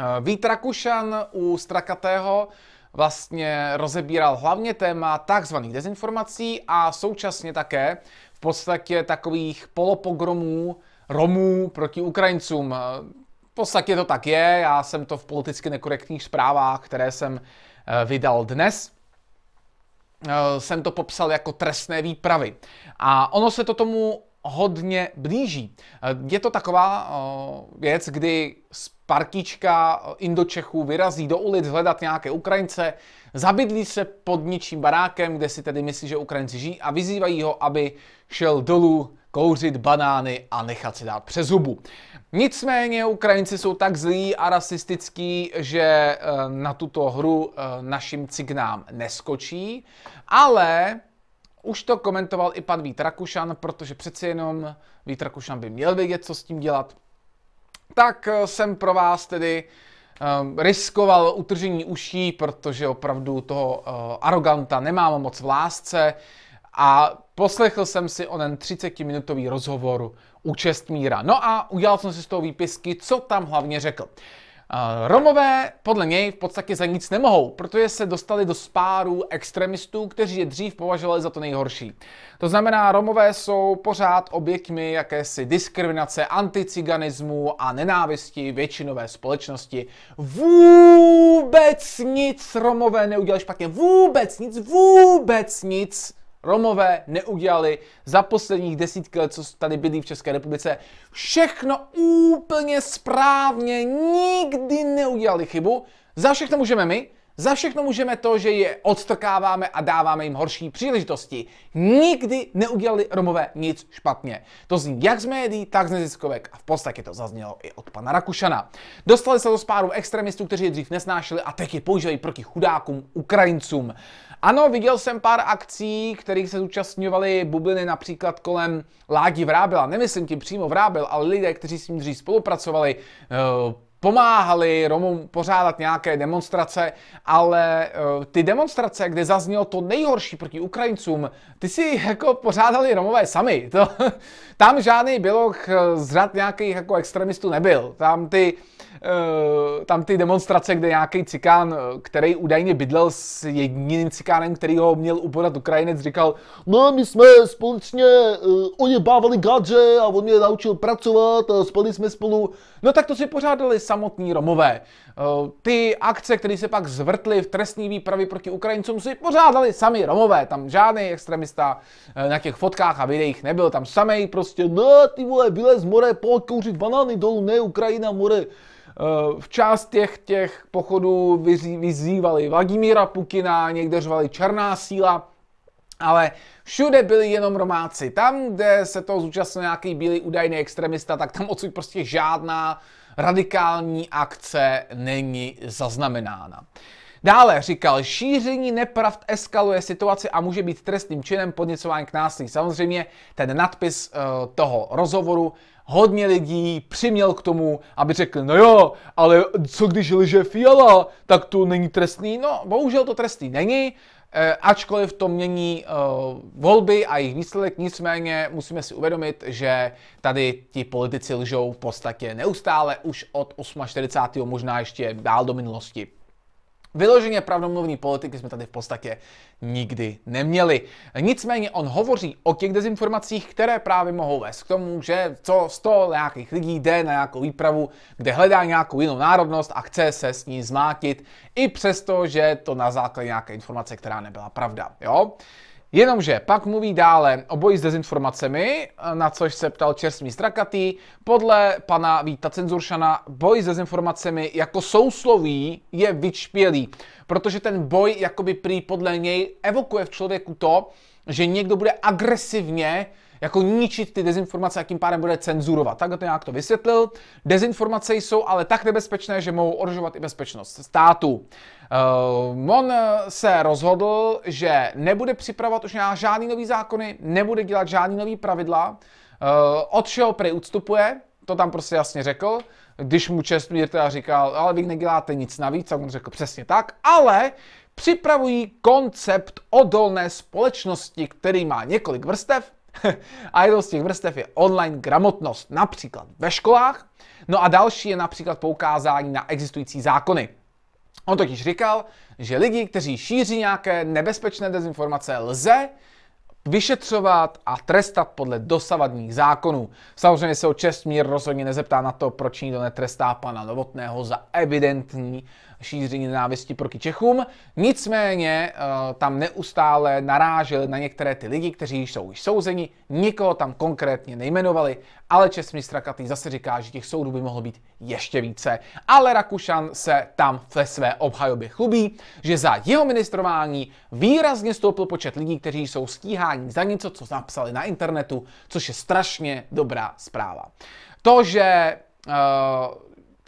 Eh, Vít Rakušan u Strakatého vlastně rozebíral hlavně téma takzvaných dezinformací a současně také v podstatě takových polopogromů Romů proti Ukrajincům. Eh, v podstatě to tak je, já jsem to v politicky nekorektních zprávách, které jsem eh, vydal dnes, jsem to popsal jako trestné výpravy. A ono se to tomu hodně blíží. Je to taková eh, věc, kdy partička Indočechů vyrazí do ulic hledat nějaké Ukrajince, zabydlí se pod ničím barákem, kde si tedy myslí, že Ukrajinci žijí a vyzývají ho, aby šel dolů kouřit banány a nechat si dát přes zubu. Nicméně Ukrajinci jsou tak zlí a rasistický, že eh, na tuto hru eh, našim cignám neskočí, ale už to komentoval i pan Vít protože přeci jenom Vít by měl vědět, co s tím dělat. Tak eh, jsem pro vás tedy eh, riskoval utržení uší, protože opravdu toho eh, aroganta nemám moc v lásce a poslechl jsem si onen 30-minutový rozhovor u Čestmíra. No a udělal jsem si z toho výpisky, co tam hlavně řekl. Romové podle něj v podstatě za nic nemohou, protože se dostali do spáru extremistů, kteří je dřív považovali za to nejhorší. To znamená, Romové jsou pořád oběťmi jakési diskriminace, anticiganismu a nenávisti většinové společnosti. Vůbec nic Romové neudělali špatně. Vůbec nic, vůbec nic. Romové neudělali za posledních desítky let, co tady bydlí v České republice, všechno úplně správně, nikdy neudělali chybu. Za všechno můžeme my, za všechno můžeme to, že je odstrkáváme a dáváme jim horší příležitosti. Nikdy neudělali Romové nic špatně. To zní jak z médií, tak z neziskovek a v podstatě to zaznělo i od pana Rakušana. Dostali se do spáru extremistů, kteří je dřív nesnášeli a teď je používají proti chudákům Ukrajincům. Ano, viděl jsem pár akcí, kterých se zúčastňovaly bubliny například kolem Ládi Vrábila. Nemyslím tím přímo Vrábil, ale lidé, kteří s ním dřív spolupracovali, eh, pomáhali Romům pořádat nějaké demonstrace, ale eh, ty demonstrace, kde zaznělo to nejhorší proti Ukrajincům, ty si jako pořádali Romové sami. To, tam žádný běloch eh, z řad nějakých jako extremistů nebyl. Tam ty, eh, tam ty demonstrace, kde nějaký cikán, který údajně bydlel s jediným cikánem, který ho měl upodat Ukrajinec, říkal, no my jsme společně bávali gadže a on mě naučil pracovat, spali jsme spolu No tak to si pořádali samotní Romové. Eh, ty akce, které se pak zvrtly v trestní výpravy proti Ukrajincům, si pořádali sami Romové. Tam žádný extremista eh, na těch fotkách a videích nebyl. Tam samý prostě, no ty vole, vylez more, pojď kouřit banány dolů, ne Ukrajina, more. Eh, v část těch, těch pochodů vyzývali Vladimíra Pukina, někde řvali Černá síla. Ale všude byli jenom Romáci. Tam, kde se to zúčastnil nějaký bílý údajný extremista, tak tam odsud prostě žádná radikální akce není zaznamenána. Dále říkal, šíření nepravd eskaluje situaci a může být trestným činem podněcování k násilí. Samozřejmě ten nadpis uh, toho rozhovoru hodně lidí přiměl k tomu, aby řekl, no jo, ale co když lže Fiala, tak to není trestný? No, bohužel to trestný není. Eh, ačkoliv to mění eh, volby a jejich výsledek, nicméně musíme si uvědomit, že tady ti politici lžou v podstatě neustále už od 48. možná ještě dál do minulosti. Vyloženě pravdomluvný politiky jsme tady v podstatě nikdy neměli. Nicméně on hovoří o těch dezinformacích, které právě mohou vést k tomu, že co 100 nějakých lidí jde na nějakou výpravu, kde hledá nějakou jinou národnost a chce se s ní zmátit, i přesto, že to na základě nějaké informace, která nebyla pravda. Jo? Jenomže pak mluví dále o boji s dezinformacemi, na což se ptal Čersmí Strakatý. Podle pana Víta Cenzuršana boj s dezinformacemi jako sousloví je vyčpělý, protože ten boj jakoby prý podle něj evokuje v člověku to, že někdo bude agresivně jako ničit ty dezinformace jakým pádem bude cenzurovat. Tak to nějak to vysvětlil. Dezinformace jsou ale tak nebezpečné, že mohou ohrožovat i bezpečnost státu. Uh, on eh, se rozhodl, že nebude připravovat už žádný nový zákony, nebude dělat žádný nový pravidla, uh, od čeho prej to tam prostě jasně řekl, když mu čestmír teda říkal, ale vy neděláte nic navíc, a on řekl přesně tak, ale připravují koncept odolné společnosti, který má několik vrstev, a jednou z těch vrstev je online gramotnost, například ve školách. No a další je například poukázání na existující zákony. On totiž říkal, že lidi, kteří šíří nějaké nebezpečné dezinformace, lze vyšetřovat a trestat podle dosavadních zákonů. Samozřejmě se o mír rozhodně nezeptá na to, proč nikdo netrestá pana Novotného za evidentní šíření nenávisti proti Čechům. Nicméně eh, tam neustále narážel na některé ty lidi, kteří jsou už souzeni, nikoho tam konkrétně nejmenovali, ale Česmí Strakatý zase říká, že těch soudů by mohlo být ještě více. Ale Rakušan se tam ve své obhajobě chlubí, že za jeho ministrování výrazně stoupil počet lidí, kteří jsou stíháni za něco, co napsali na internetu, což je strašně dobrá zpráva. To, že uh,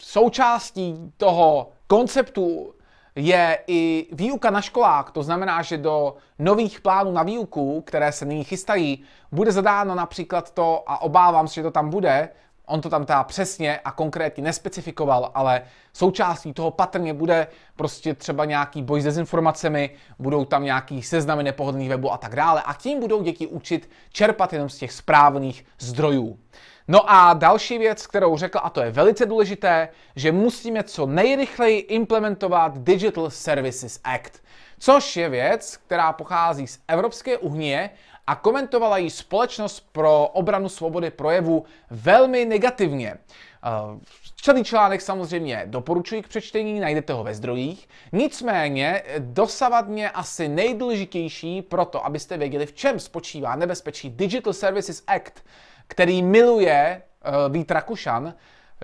součástí toho konceptu je i výuka na školách, to znamená, že do nových plánů na výuku, které se nyní chystají, bude zadáno například to, a obávám se, že to tam bude, on to tam teda přesně a konkrétně nespecifikoval, ale součástí toho patrně bude prostě třeba nějaký boj s dezinformacemi, budou tam nějaký seznamy nepohodlných webů a tak dále a tím budou děti učit čerpat jenom z těch správných zdrojů. No a další věc, kterou řekl, a to je velice důležité, že musíme co nejrychleji implementovat Digital Services Act, což je věc, která pochází z Evropské unie a komentovala ji společnost pro obranu svobody projevu velmi negativně. Eh, celý článek samozřejmě doporučuji k přečtení, najdete ho ve zdrojích. Nicméně dosavadně asi nejdůležitější pro to, abyste věděli, v čem spočívá nebezpečí Digital Services Act, který miluje uh, Vít Rakušan,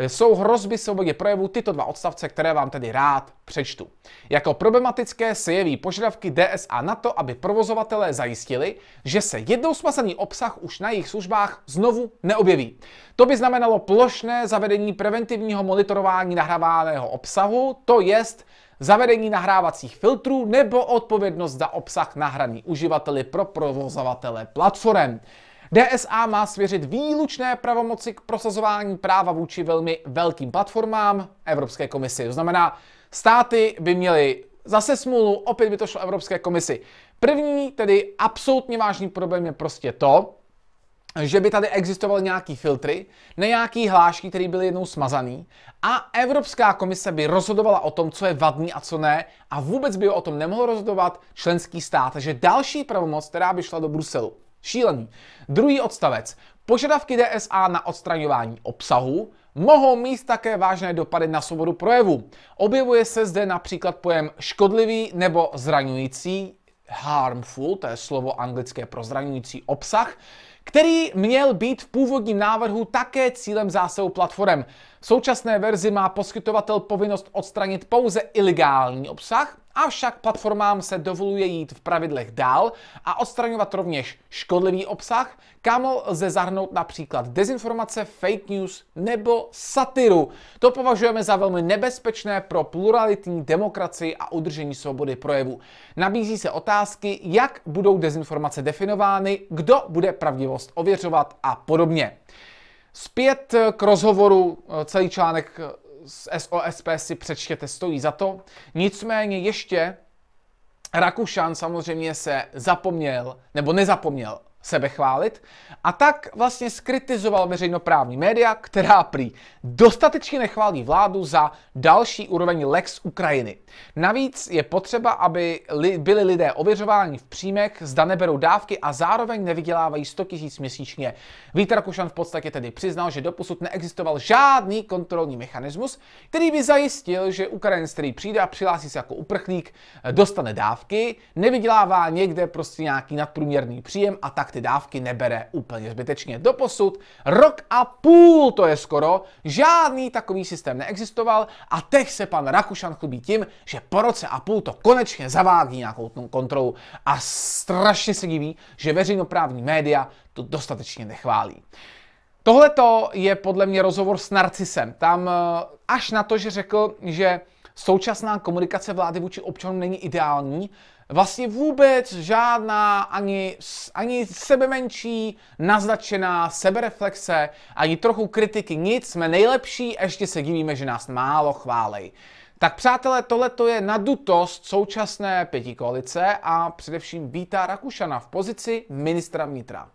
jsou hrozby svobodě projevu tyto dva odstavce, které vám tedy rád přečtu. Jako problematické se jeví požadavky DSA na to, aby provozovatelé zajistili, že se jednou smazaný obsah už na jejich službách znovu neobjeví. To by znamenalo plošné zavedení preventivního monitorování nahrávaného obsahu, to jest zavedení nahrávacích filtrů nebo odpovědnost za obsah nahraný uživateli pro provozovatele platformem. DSA má svěřit výlučné pravomoci k prosazování práva vůči velmi velkým platformám Evropské komisi. To znamená, státy by měly zase smůlu, opět by to šlo Evropské komisi. První, tedy absolutně vážný problém je prostě to, že by tady existovaly nějaký filtry, nějaký hlášky, které byly jednou smazaný a Evropská komise by rozhodovala o tom, co je vadný a co ne a vůbec by o tom nemohl rozhodovat členský stát. Takže další pravomoc, která by šla do Bruselu. Šílený. Druhý odstavec. Požadavky DSA na odstraňování obsahu mohou mít také vážné dopady na svobodu projevu. Objevuje se zde například pojem škodlivý nebo zraňující, harmful, to je slovo anglické pro zraňující obsah, který měl být v původním návrhu také cílem zásahu platform. V současné verzi má poskytovatel povinnost odstranit pouze ilegální obsah, Avšak platformám se dovoluje jít v pravidlech dál a odstraňovat rovněž škodlivý obsah, kam lze zahrnout například dezinformace, fake news nebo satiru. To považujeme za velmi nebezpečné pro pluralitní demokracii a udržení svobody projevu. Nabízí se otázky, jak budou dezinformace definovány, kdo bude pravdivost ověřovat a podobně. Zpět k rozhovoru, e, celý článek e, z SOSP si přečtěte, stojí za to. Nicméně ještě Rakušan samozřejmě se zapomněl, nebo nezapomněl, sebechválit a tak vlastně skritizoval veřejnoprávní média, která prý dostatečně nechválí vládu za další úroveň Lex Ukrajiny. Navíc je potřeba, aby li, byli lidé ověřováni v příjmech, zda neberou dávky a zároveň nevydělávají 100 000 měsíčně. Vítr Rakušan v podstatě tedy přiznal, že doposud neexistoval žádný kontrolní mechanismus, který by zajistil, že Ukrajinec, který přijde a přihlásí se jako uprchlík, dostane dávky, nevydělává někde prostě nějaký nadprůměrný příjem a tak tak ty dávky nebere úplně zbytečně. Doposud rok a půl to je skoro, žádný takový systém neexistoval a teď se pan Rakušan chlubí tím, že po roce a půl to konečně zavádí nějakou kontrolu a strašně se diví, že veřejnoprávní média to dostatečně nechválí. Tohle je podle mě rozhovor s narcisem. Tam eh, až na to, že řekl, že současná komunikace vlády vůči občanům není ideální, vlastně vůbec žádná ani, ani sebemenší naznačená sebereflexe, ani trochu kritiky, nic, jsme nejlepší ještě se divíme, že nás málo chválej. Tak přátelé, tohle je nadutost současné pětikoalice a především vítá Rakušana v pozici ministra vnitra.